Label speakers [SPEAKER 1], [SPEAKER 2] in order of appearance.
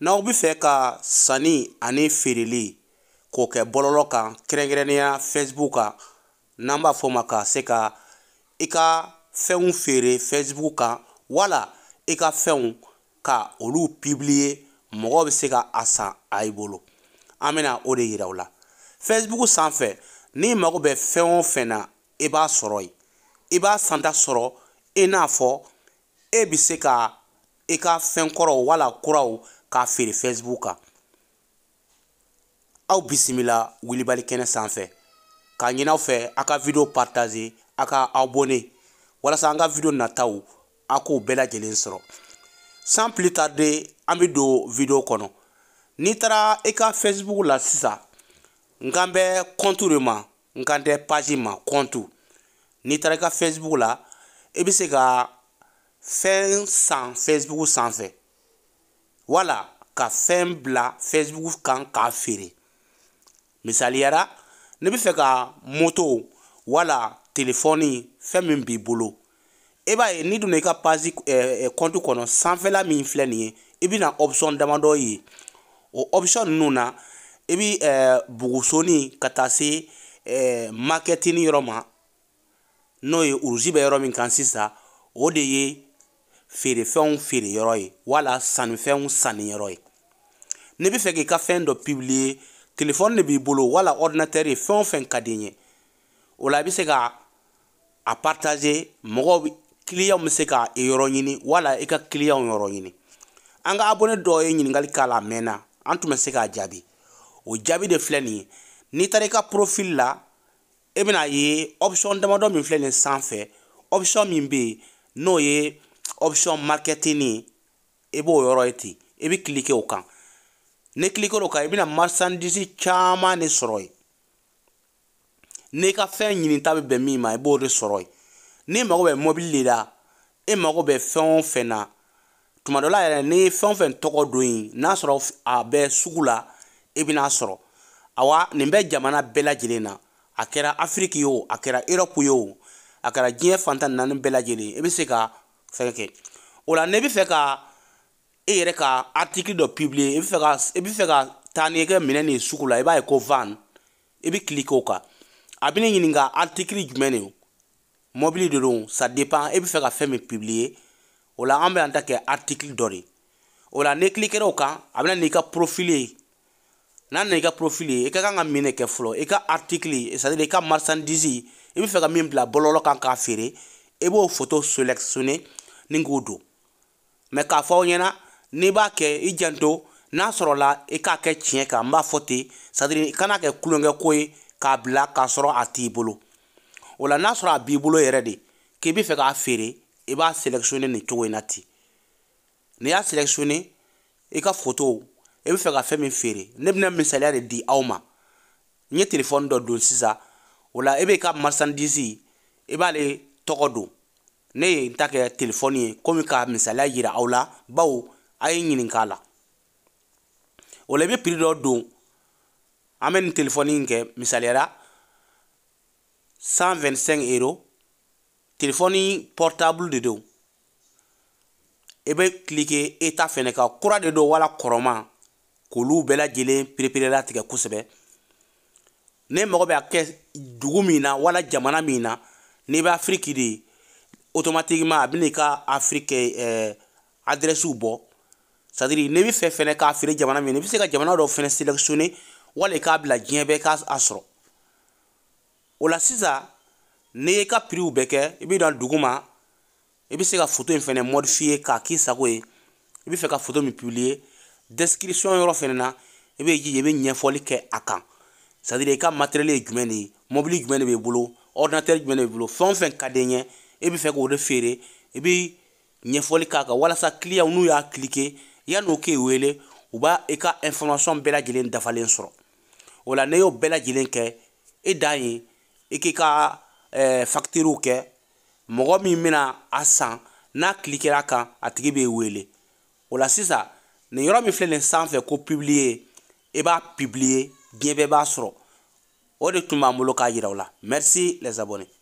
[SPEAKER 1] n'aw bɛ fɛ ka sanni ani feereli k'o kɛ bɔlɔlɔ kan kɛrɛnkɛrɛnnenya facebook kan n'an b'a fɔ o ma ka se ka i ka fɛnw feere facebook kan wala i ka fɛnw ka olu pibiliye mɔgɔw bɛ se ka a san a y'i bolo an bɛna o de yira aw la facebook sanfɛ n'i mago bɛ fɛn o fɛn na i b'a sɔrɔ yen i b'a santa sɔrɔ i n'a fɔ e bɛ se ka i ka fɛn kɔrɔw wala kuraw k'a feere facebook kan aw bisimila wilibali kɛnɛ sanfɛ k'a ɲin'aw fɛ a ka video partager a ka aw walasa an ka video nataw a k'o bɛɛ lajɛlen sɔrɔ sans plus tarder an bɛ don video kɔnɔ n'i taara i ka facebook la sisan n kan bɛ compte de ma n kan tɛ page ma compte n'i taara i ka facebook la i bɛ se ka fɛn san facebook sanfɛ wala ka fɛn bila facebook kan k'a feere misaliyara n'i bɛ fɛ ka moto wala telefɔni fɛn min b'i bolo i e b'a ye n'i donna i ka page ɛɛ kɔnti kɔnɔ sanfɛla min filɛ nin ye i bɛna option damadɔ ye o option ninnu na i bi ɛɛ bugusoni ka taa se ɛɛ marketing yɔrɔ ma n'o ye urusi bɛ yɔrɔ min kan sisan o de ye feerefɛnw feereyɔrɔ ye wala sannifɛnw sanniyɔrɔ ye n'i bɛ fɛ k'i ka fɛn dɔ pibiliye telefɔni de b'i bolo wala ɔridinatɛri fɛn o fɛn ka di n ye o la i bɛ se ka a paritaze mɔgɔw bɛ kiliyanw bɛ se ka e yɔrɔ ɲini wala i ka kiliyanw yɔrɔ ɲini an ka abone dɔ ye ɲininkali k'a la a mɛnna an tun bɛ se k'a jaabi o jaabi de filɛ nin ye n'i taara i ka profil la e bɛna ye option damadɔ min filɛ nin sanfɛ option min bɛ yen n'o ye option marketing i b'o yɔrɔ ye ten i bɛ kilike o kan ni kilike o kan i bɛna marchandise caman de sɔrɔ yen n'i ka fɛn ɲinita bɛ bɛn min ma i b'o de sɔrɔ yen n'i mago bɛ mɔbili de la e mago bɛ fɛn o fɛn na tuma dɔ la yɛrɛ n'i ye fɛn o fɛn tɔgɔ don yen n'a sɔrɔ a bɛ sugu la i e bɛna sɔrɔ awa nin bɛ jamana bɛɛ lajɛlen na a kɛra afiriki ye o a kɛra erɔpu ye o a kɛra diɲɛ fantan naani bɛɛ lajɛlen i e bɛ se ka fɛngɛ kɛ o la n'i bɛ fɛ ka e yɛrɛ ka article dɔ publier i e bɛ fɛ ka i e bɛ fɛ ka taa ni i e ka minɛn de ye sugu la i b'a ye ko van i bɛ cliquer o kan a bɛ ne ɲininka article jumɛn de don mobili de don ça dépend e bɛ fɛ ka fɛn min publier o la an bɛ an ta kɛ article dɔ de o la n'i cliquer o kan a bɛ na n'i ka profil ye n'a nana i ka profil ye i ka kan ka min de kɛ fɔlɔ i ka article c'est à dire i ka marchandise i bɛ fɛ ka min bila bɔlɔlɔ kan k'a feere i b'o photo sélectionner ni k'o don mɛ k'a fɔ aw ɲɛna n'i b'a kɛ i janto n'a sɔrɔla i k'a kɛ tiɲɛ kan n b'a fɔ ten sadiri i kana kɛ kulonkɛ ko ye k'a bila k'a sɔrɔ a t'i bolo o la n'a sɔrɔ a b'i bolo yɛrɛ de k'i bɛ fɛ k'a feere i b'a sélectionné nin cogo in na ten n'i y'a sélectionné i ka photo i bɛ fɛ ka fɛn min feere ne bɛna misaliya de di aw ma n ye telefɔni dɔ don sisan o la e bɛ ka marchandise i b'ale tɔgɔ don ne ye n ta kɛ telefɔni ye komi ka misaliya yira aw la bawo a ye ɲininka la o la i bɛ piri dɔ don an bɛ nin telefɔni in kɛ misaliyara cent vingt cinq euro telefɔni portable de don i bɛ kilike e ta fɛnɛ kan kura de don wala kɔrɔma k'olu bɛɛ lajɛlen pereperela tigɛ kosɛbɛ ne mago bɛ a kɛ dugu min na wala jamana min na n'i bɛ afiriki de ye Otomatikman abine ka Afrikeye euh, adres ou bo. Sa diri, nebi fe fene ka afire jamanan meni. Nebi se ka jamanan ou do fene seleksyoni, wale ka abla jen beka asro. Ou la sisa, nebi ka pri ou beke, ebi dan duguma, ebi se ka foto yon fene modifiye ka ki sakwe, ebi se ka foto mipublie, deskrisyon yon ro fene na, ebi yon jen foli ke akam. Sa diri, ebi ka materyele jmeni, mobili jmeni be boulou, ordinatele jmeni be boulou, son fene kade nye, e bɛ fɛ k'o de feere i e bɛ ɲɛfɔli k'a kan walasa kiliyanw n'u y'a kilike yan'o k'e wele u b'a i ka information bɛɛ lajɛlen dafalen sɔrɔ o la ne y'o bɛɛ lajɛlen kɛ e dan ye i k'i ka ɛɛ fakitiriw kɛ mɔgɔ min bɛna a san n'a kilikera a kan a tigi b'e wele o la sisan nin yɔrɔ min filɛ nin sanfɛ ko publier i e b'a publier diɲɛ bɛɛ b'a sɔrɔ o de tun b'an bolo k'a yira o la merci les abonnés